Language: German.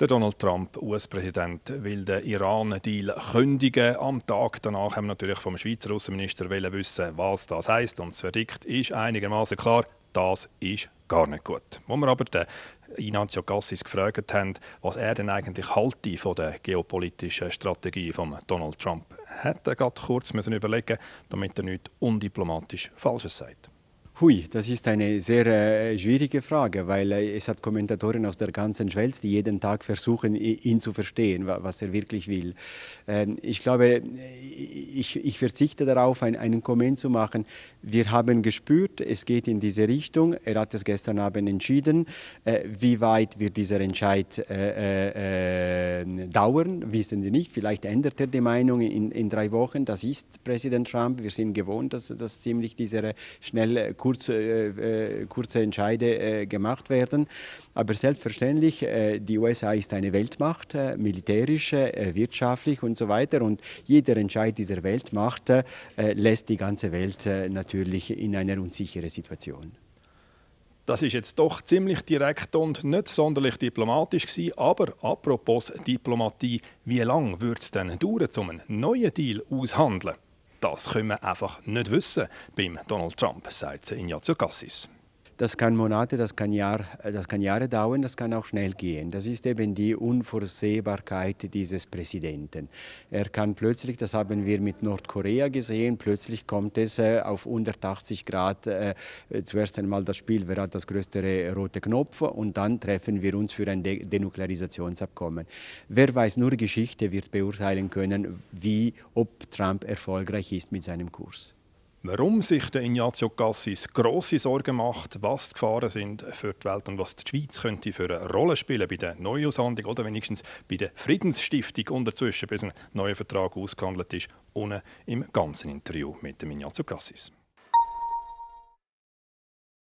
Der Donald Trump, US-Präsident, will den Iran-Deal kündigen. Am Tag danach haben wir natürlich vom Schweizer Außenminister wissen, was das heißt. Und das Verdikt ist einigermaßen klar, das ist gar nicht gut. Wo wir aber den Inanzio Cassis gefragt haben, was er denn eigentlich halte von der geopolitischen Strategie von Donald Trump, hat er gerade kurz müssen überlegen damit er nichts undiplomatisch Falsches sagt. Hui, das ist eine sehr äh, schwierige Frage, weil äh, es hat Kommentatoren aus der ganzen Welt, die jeden Tag versuchen, ihn zu verstehen, was er wirklich will. Ähm, ich glaube, äh, ich, ich verzichte darauf, ein, einen Kommentar zu machen. Wir haben gespürt, es geht in diese Richtung. Er hat es gestern Abend entschieden. Äh, wie weit wird dieser Entscheid äh, äh, dauern, wissen wir nicht. Vielleicht ändert er die Meinung in, in, drei Wochen. Das ist Präsident Trump. Wir sind gewohnt, dass, dass ziemlich diese schnell kurze, äh, äh, kurze Entscheide äh, gemacht werden. Aber selbstverständlich, die USA ist eine Weltmacht, militärisch, wirtschaftlich und so weiter. Und jeder Entscheid dieser Weltmacht lässt die ganze Welt natürlich in einer unsicheren Situation. Das ist jetzt doch ziemlich direkt und nicht sonderlich diplomatisch gewesen, aber apropos Diplomatie, wie lange würde es denn dauern, um einen neuen Deal aushandeln? Das können wir einfach nicht wissen beim Donald Trump, sagt Ignazio Zirkassis. Das kann Monate, das kann, Jahr, äh, das kann Jahre dauern, das kann auch schnell gehen. Das ist eben die Unvorsehbarkeit dieses Präsidenten. Er kann plötzlich, das haben wir mit Nordkorea gesehen, plötzlich kommt es äh, auf 180 Grad äh, zuerst einmal das Spiel, wer hat das größte rote Knopf und dann treffen wir uns für ein Denuklearisationsabkommen. Wer weiß, nur Geschichte wird beurteilen können, wie, ob Trump erfolgreich ist mit seinem Kurs. Warum sich der Ignazio Cassis grosse Sorgen macht, was die Gefahren sind für die Welt und was die Schweiz könnte für eine Rolle spielen bei der Neuaushandlung oder wenigstens bei der Friedensstiftung unterzwischen, bis ein neuer Vertrag ausgehandelt ist, ohne im ganzen Interview mit dem Ignazio Cassis.